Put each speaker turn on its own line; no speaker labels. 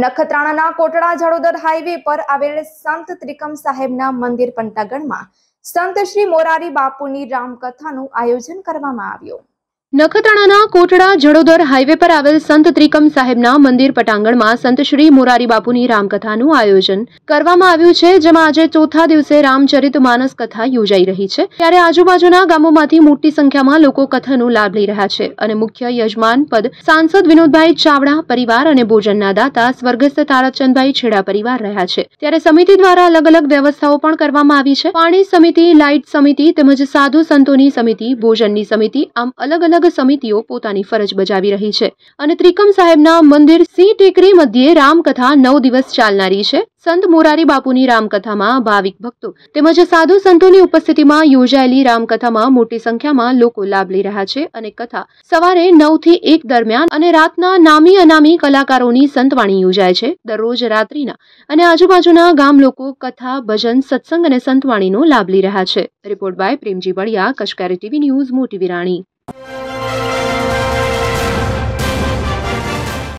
નખત્રાણાના Kotda જડોદર highway પર આવેલ સંત ત્રિકમ સાહેબના મંદિર પંતાગણમાં સંત શ્રી મોરારી બાપુની રામકથાનું આયોજન કરવામાં આવ્યું
નખત્રાણાના કોટડા જડોદર હાઈવે પર આવેલ સંત ત્રિકમ સાહેબના મંદિર પટાંગણમાં સંત શ્રી મોરારી બાપુની રામકથાનું આયોજન કરવામાં આવ્યું છે જેમાં આજે ચોથા દિવસે રામચરિત માનસ કથા યોજાઈ રહી છે ત્યારે આજુબાજુના ગામોમાંથી મોટી સંખ્યામાં લોકો કથાનો લાભ લઈ રહ્યા છે અને મુખ્ય યજમાન પદ સાંસદ વિનોદભાઈ ચાવડા પરિવાર અને ભોજનના દાતા સ્વર્ગસ્થ તારાચંદભાઈ છેડા પરિવાર રહ્યા છે ત્યારે સમિતિ દ્વારા અલગ અલગ વ્યવસ્થાઓ પણ કરવામાં આવી છે પાણી સમિતિ લાઇટ સમિતિ તેમજ સાધુ સંતોની સમિતિ ભોજનની સમિતિ આમ અલગ અલગ વિભાગ સમિતિઓ પોતાની ફરજ બજાવી રહી છે અને ત્રિકમ સાહેબના મંદિર સિંહ ટેકરી મધ્યે રામકથા નવ દિવસ ચાલનારી છે સંત મોરારી બાપુની રામકથામાં ભાવિક ભક્તો તેમજ સાધુ સંતોની ઉપસ્થિતિમાં યોજાયેલી રામકથામાં મોટી સંખ્યામાં લોકો લાભ લઈ રહ્યા છે અને કથા સવારે નવ થી એક દરમિયાન અને રાતના નામી અનામી કલાકારોની સંતવાણી યોજાય છે દરરોજ રાત્રિના અને આજુબાજુના ગામ લોકો કથા ભજન સત્સંગ અને સંતવાણીનો લાભ લઈ રહ્યા છે રિપોર્ટ બાય પ્રેમજી બળિયા કચકારી ટીવી ન્યૂઝ મોટી વિરાણી